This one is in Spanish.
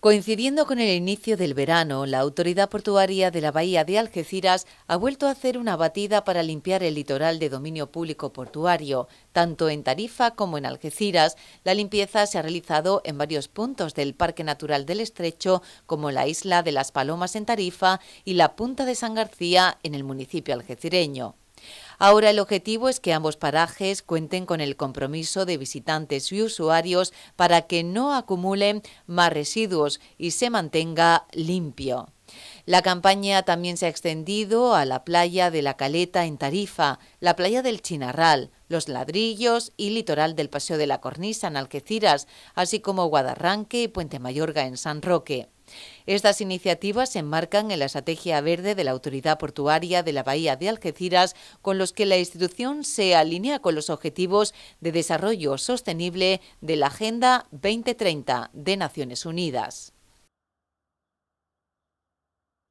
Coincidiendo con el inicio del verano, la autoridad portuaria de la bahía de Algeciras ha vuelto a hacer una batida para limpiar el litoral de dominio público portuario. Tanto en Tarifa como en Algeciras, la limpieza se ha realizado en varios puntos del Parque Natural del Estrecho, como la isla de las Palomas en Tarifa y la Punta de San García en el municipio algecireño. Ahora el objetivo es que ambos parajes cuenten con el compromiso de visitantes y usuarios para que no acumulen más residuos y se mantenga limpio. La campaña también se ha extendido a la playa de la Caleta en Tarifa, la playa del Chinarral, Los Ladrillos y litoral del Paseo de la Cornisa en Algeciras, así como Guadarranque y Puente Mayorga en San Roque. Estas iniciativas se enmarcan en la estrategia verde de la Autoridad Portuaria de la Bahía de Algeciras, con los que la institución se alinea con los objetivos de desarrollo sostenible de la Agenda 2030 de Naciones Unidas.